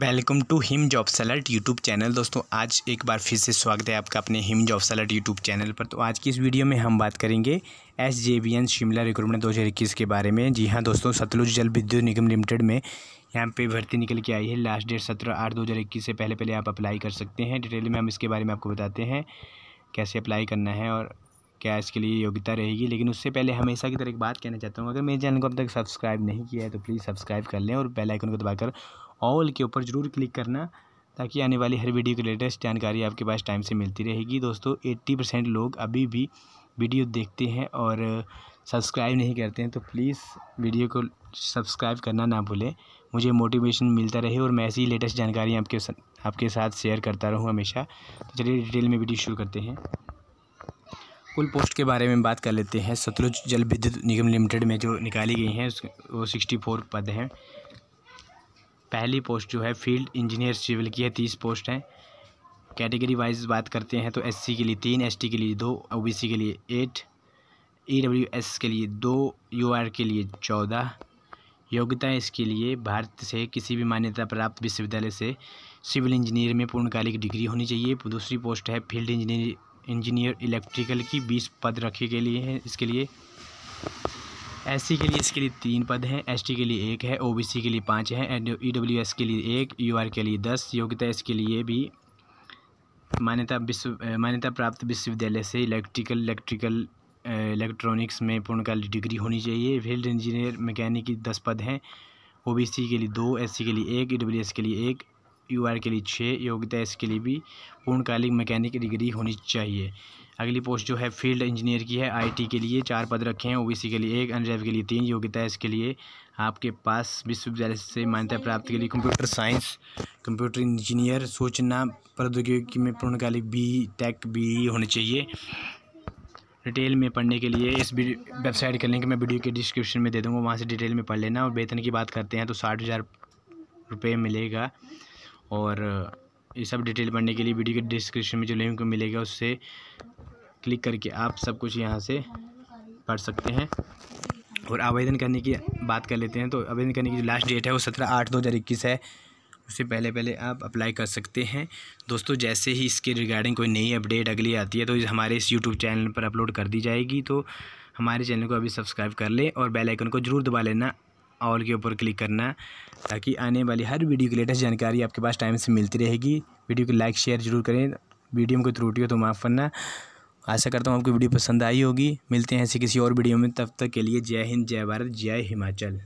welcome to Him job सैलट YouTube channel दोस्तों आज एक बार फिर से स्वागत है आपका अपने हिम जॉब सैलट यूट्यूब चैनल पर तो आज की इस वीडियो में हम बात करेंगे S J B N Shimla recruitment दो हज़ार इक्कीस के बारे में जी हाँ दोस्तों सतलुज जल विद्युत निगम लिमिटेड में यहाँ पे भर्ती निकल के आई है लास्ट डेट सत्रह आठ दो हज़ार इक्कीस से पहले पहले आप अप्लाई कर सकते हैं डिटेल में हम इसके बारे में आपको बताते हैं कैसे अप्लाई करना है और क्या इसके लिए योग्यता रहेगी लेकिन उससे पहले हमेशा की तरह एक बात कहना चाहता हूँ अगर मेरे चैनल को अब तक सब्सक्राइब नहीं किया है तो प्लीज़ सब्सक्राइब कर लें और बेल आइकन को दबाकर ऑल के ऊपर जरूर क्लिक करना ताकि आने वाली हर वीडियो की लेटेस्ट जानकारी आपके पास टाइम से मिलती रहेगी दोस्तों एट्टी परसेंट लोग अभी भी वीडियो देखते हैं और सब्सक्राइब नहीं करते हैं तो प्लीज़ वीडियो को सब्सक्राइब करना ना भूलें मुझे मोटिवेशन मिलता रहे और मैं ऐसी लेटेस्ट जानकारी आपके आपके साथ शेयर करता रहूँ हमेशा तो चलिए डिटेल में वीडियो शुरू करते हैं कुल पोस्ट के बारे में बात कर लेते हैं सतलुज जल विद्युत निगम लिमिटेड में जो निकाली गई हैं वो सिक्सटी फोर पद हैं पहली पोस्ट जो है फील्ड इंजीनियर सिविल की है तीस पोस्ट हैं कैटेगरी वाइज बात करते हैं तो एससी के लिए तीन एसटी के लिए दो ओबीसी के लिए एट ईडब्ल्यूएस e के लिए दो यूआर के लिए चौदह योग्यता इसके लिए भारत से किसी भी मान्यता प्राप्त विश्वविद्यालय से सिविल इंजीनियर में पूर्णकालिक डिग्री होनी चाहिए दूसरी पोस्ट है फील्ड इंजीनियर इंजीनियर इलेक्ट्रिकल की बीस पद रखे के लिए हैं इसके लिए एस के लिए इसके लिए तीन पद हैं एस के लिए एक है ओ के लिए पाँच हैं एंड ई e के लिए एक यू के लिए दस योग्यता इसके लिए भी मान्यता विश्व मान्यता प्राप्त विश्वविद्यालय से इलेक्ट्रिकल इलेक्ट्रिकल इलेक्ट्रॉनिक्स में पूर्णकालिक डिग्री होनी चाहिए फील्ड इंजीनियर मैकेनिक की दस पद हैं ओबीसी के लिए दो एससी के लिए एक ई e के लिए एक यू आर के लिए छः योग्यता इसके लिए भी पूर्णकालिक मैकेनिक डिग्री होनी चाहिए अगली पोस्ट जो है फील्ड इंजीनियर की है आईटी के लिए चार पद रखे हैं ओबीसी के लिए एक अनरेव के लिए तीन योग्यता है इसके लिए आपके पास विश्वविद्यालय से मान्यता प्राप्त के लिए कंप्यूटर साइंस कंप्यूटर इंजीनियर सूचना प्रौद्योगिकी में पूर्णकालिक बी टेक बी होनी चाहिए डिटेल में पढ़ने के लिए इस वेबसाइट का लिंक मैं वीडियो के डिस्क्रिप्शन में दे दूँगा वहाँ से डिटेल में पढ़ लेना और वेतन की बात करते हैं तो साठ हज़ार रुपये मिलेगा और ये सब डिटेल पढ़ने के लिए वीडियो के डिस्क्रिप्शन में जो लिंक मिलेगा उससे क्लिक करके आप सब कुछ यहाँ से पढ़ सकते हैं और आवेदन करने की बात कर लेते हैं तो आवेदन करने की जो लास्ट डेट है वो सत्रह आठ दो हज़ार इक्कीस है उससे पहले पहले आप अप्लाई कर सकते हैं दोस्तों जैसे ही इसके रिगार्डिंग कोई नई अपडेट अगली आती है तो हमारे इस यूट्यूब चैनल पर अपलोड कर दी जाएगी तो हमारे चैनल को अभी सब्सक्राइब कर लें और बेल आइकन को जरूर दबा लेना ऑल के ऊपर क्लिक करना ताकि आने वाली हर वीडियो की लेटेस्ट जानकारी आपके पास टाइम से मिलती रहेगी वीडियो को लाइक शेयर जरूर करें वीडियो में कोई त्रुटि हो तो माफ़ करना आशा करता हूँ आपको वीडियो पसंद आई होगी मिलते हैं ऐसे किसी और वीडियो में तब तक के लिए जय हिंद जय भारत जय हिमाचल